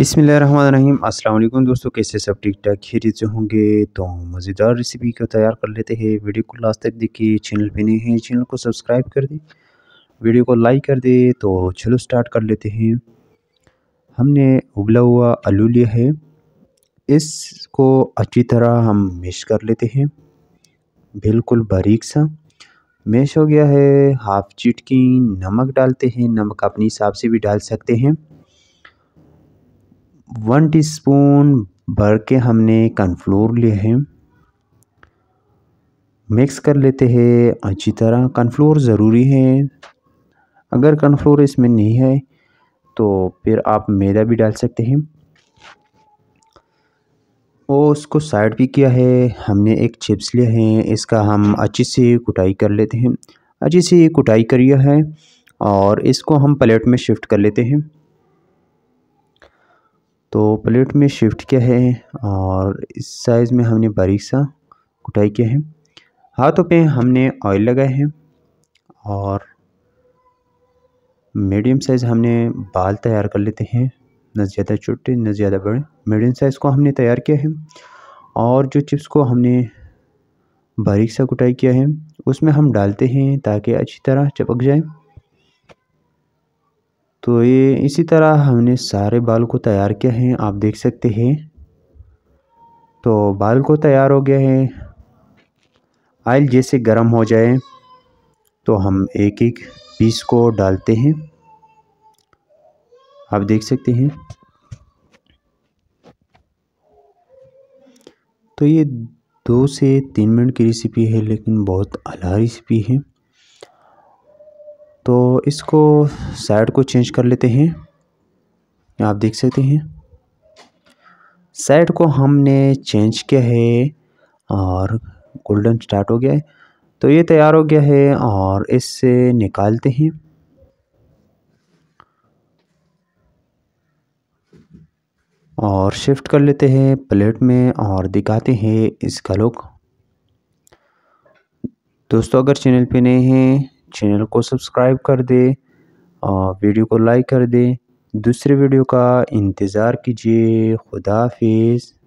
अस्सलाम वालेकुम दोस्तों कैसे सब ठीक ठाक खेरे से होंगे तो मज़ेदार रेसिपी को तैयार कर लेते हैं वीडियो को लास्ट तक देखिए चैनल पे नए हैं चैनल को सब्सक्राइब कर दें वीडियो को लाइक कर दें तो चलो स्टार्ट कर लेते हैं हमने उबला हुआ आलू लिया है इसको अच्छी तरह हम मिश कर लेते हैं बिल्कुल बारीक सा मैश हो गया है हाफ़ चिटकी नमक डालते हैं नमक अपने हिसाब से भी डाल सकते हैं वन टीस्पून भर के हमने कॉर्नफ्लोर लिए हैं मिक्स कर लेते हैं अच्छी तरह कॉर्नफ्लोर ज़रूरी है अगर कॉर्नफ्लोर इसमें नहीं है तो फिर आप मैदा भी डाल सकते हैं और उसको साइड भी किया है हमने एक चिप्स लिया है इसका हम अच्छी से कुटाई कर लेते हैं अच्छी से कुटाई करिए है और इसको हम प्लेट में शिफ्ट कर लेते हैं तो प्लेट में शिफ्ट किया है और इस साइज़ में हमने बारीक सा कुटाई किया है हाथों पे हमने ऑयल लगाए हैं और मीडियम साइज़ हमने बाल तैयार कर लेते हैं न ज़्यादा छोटे न ज़्यादा बड़े मीडियम साइज़ को हमने तैयार किया है और जो चिप्स को हमने बारीक सा कुटाई किया है उसमें हम डालते हैं ताकि अच्छी तरह चपक जाए तो ये इसी तरह हमने सारे बाल को तैयार किया है आप देख सकते हैं तो बाल को तैयार हो गया है आयल जैसे गर्म हो जाए तो हम एक एक पीस को डालते हैं आप देख सकते हैं तो ये दो से तीन मिनट की रेसिपी है लेकिन बहुत आला रेसिपी है तो इसको साइड को चेंज कर लेते हैं आप देख सकते हैं साइड को हमने चेंज किया है और गोल्डन स्टार्ट हो गया है तो ये तैयार हो गया है और इससे निकालते हैं और शिफ्ट कर लेते हैं प्लेट में और दिखाते हैं इसका लुक दोस्तों अगर चैनल पे नए हैं चैनल को सब्सक्राइब कर दें और वीडियो को लाइक कर दें दूसरे वीडियो का इंतज़ार कीजिए खुदाफिज़